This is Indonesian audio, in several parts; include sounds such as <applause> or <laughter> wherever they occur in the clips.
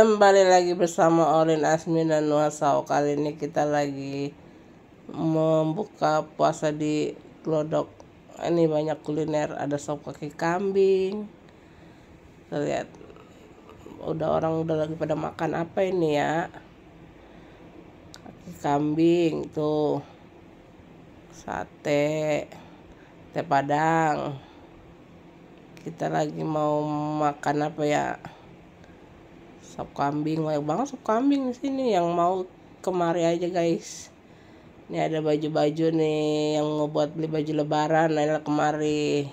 Kembali lagi bersama Olin Asmi dan Nuasau Kali ini kita lagi membuka puasa di Glodok Ini banyak kuliner, ada sop kaki kambing kita Lihat Udah orang udah lagi pada makan apa ini ya Kaki kambing tuh Sate tepadang padang Kita lagi mau makan apa ya sop kambing banyak banget sop kambing di sini yang mau kemari aja guys ini ada baju-baju nih yang ngebuat beli baju lebaran nah kemari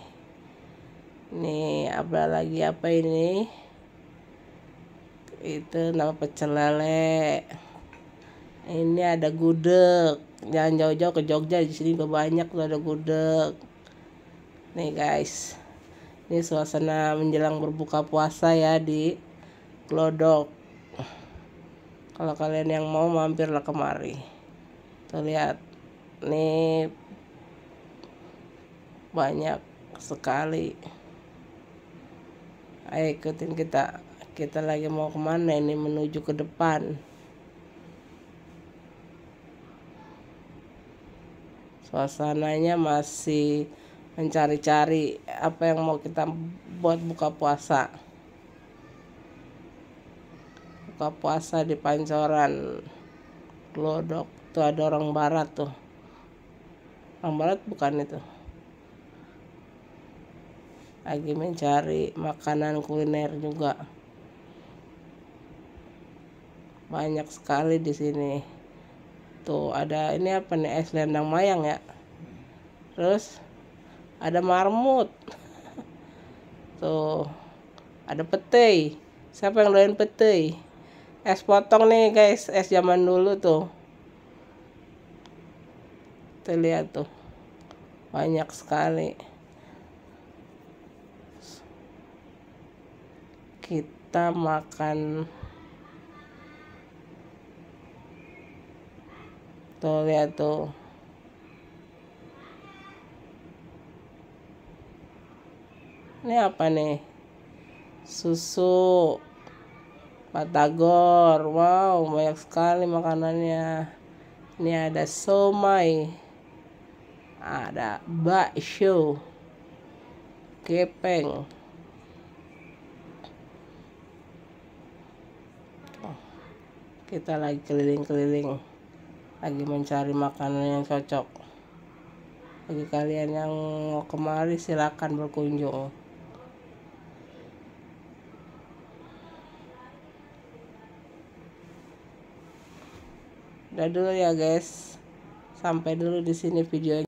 nih apa lagi apa ini itu nama pecel lele ini ada gudeg jangan jauh-jauh ke Jogja di sini banyak tuh ada gudeg nih guys ini suasana menjelang berbuka puasa ya di Glodok kalau kalian yang mau mampirlah kemari tuh lihat nih banyak sekali ayo ikutin kita kita lagi mau kemana ini menuju ke depan suasananya masih mencari-cari apa yang mau kita buat buka puasa buka puasa di Pancoran Glodok tuh ada orang barat tuh orang barat bukan itu lagi mencari makanan kuliner juga banyak sekali di sini tuh ada ini apa nih es lendang mayang ya terus ada marmut <laughs> tuh ada petai siapa yang doyan petai es potong nih guys es zaman dulu tuh terlihat tuh banyak sekali kita makan tuh lihat tuh ini apa nih susu Batagor wow banyak sekali makanannya ini ada somai ada bakso kepeng kita lagi keliling-keliling lagi mencari makanan yang cocok bagi kalian yang mau kemari silakan berkunjung udah dulu ya guys sampai dulu di sini videonya